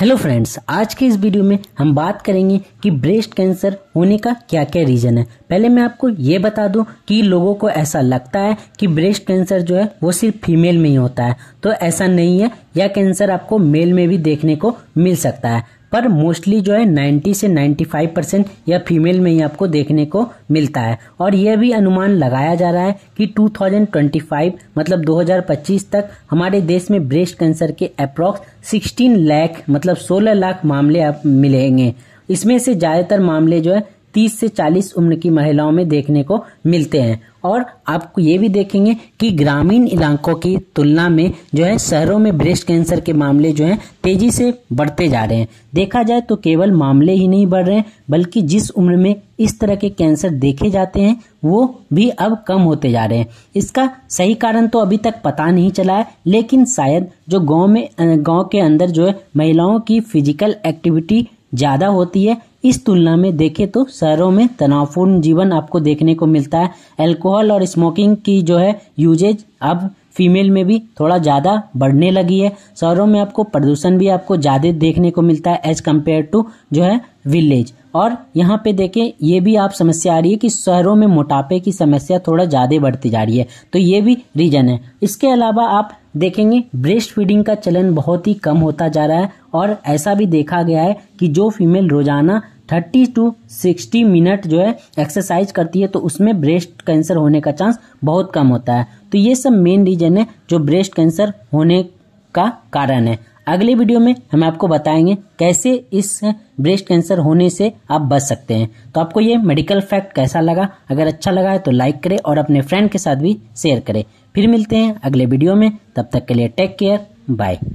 hello friends आज के इस वीडियो में हम बात करेंगे कि ब्रेस्ट कैंसर होने का क्या क्या रीज़न है पहले मैं आपको ये बता दूं कि लोगों को ऐसा लगता है कि ब्रेस्ट कैंसर जो है वो सिर्फ फीमेल में ही होता है तो ऐसा नहीं है यह कैंसर आपको मेल में भी देखने को मिल सकता है पर मोस्टली जो है 90 से 95 परसेंट यह फीमेल में ही आपको देखने को मिलता है और यह भी अनुमान लगाया जा रहा है कि 2025 मतलब 2025 तक हमारे देश में ब्रेस्ट कैंसर के अप्रोक्स 16 लाख मतलब 16 लाख मामले आप मिलेंगे इसमें से ज़्यादातर मामले जो है 30 से 40 उम्र की महिलाओं में देखने को मिलते हैं और आप ये भी देखेंगे कि ग्रामीण इलाकों की तुलना में जो है शहरों में ब्रेस्ट कैंसर के मामले जो हैं तेजी से बढ़ते जा रहे हैं देखा जाए तो केवल मामले ही नहीं बढ़ रहे हैं बल्कि जिस उम्र में इस तरह के कैंसर देखे जाते हैं वो भी अब कम होते जा रहे हैं इसका सही कारण तो अभी तक पता नहीं चला है लेकिन शायद जो गाँव में गाँव के अंदर जो है महिलाओं की फिजिकल एक्टिविटी ज़्यादा होती है इस तुलना में देखें तो शहरों में तनावपूर्ण जीवन आपको देखने को मिलता है अल्कोहल और स्मोकिंग की जो है यूजेज अब फीमेल में भी थोड़ा ज़्यादा बढ़ने लगी है शहरों में आपको प्रदूषण भी आपको ज़्यादा देखने को मिलता है एज कम्पेयर टू जो है विलेज और यहाँ पे देखें ये भी आप समस्या आ रही है कि शहरों में मोटापे की समस्या थोड़ा ज़्यादा बढ़ती जा रही है तो ये भी रीजन है इसके अलावा आप देखेंगे ब्रेस्ट फीडिंग का चलन बहुत ही कम होता जा रहा है और ऐसा भी देखा गया है कि जो फीमेल रोजाना 30 टू 60 मिनट जो है एक्सरसाइज करती है तो उसमें ब्रेस्ट कैंसर होने का चांस बहुत कम होता है तो ये सब मेन रीजन है जो ब्रेस्ट कैंसर होने का कारण है अगले वीडियो में हम आपको बताएंगे कैसे इस ब्रेस्ट कैंसर होने से आप बच सकते हैं तो आपको ये मेडिकल फैक्ट कैसा लगा अगर अच्छा लगा है तो लाइक करें और अपने फ्रेंड के साथ भी शेयर करें फिर मिलते हैं अगले वीडियो में तब तक के लिए टेक केयर बाय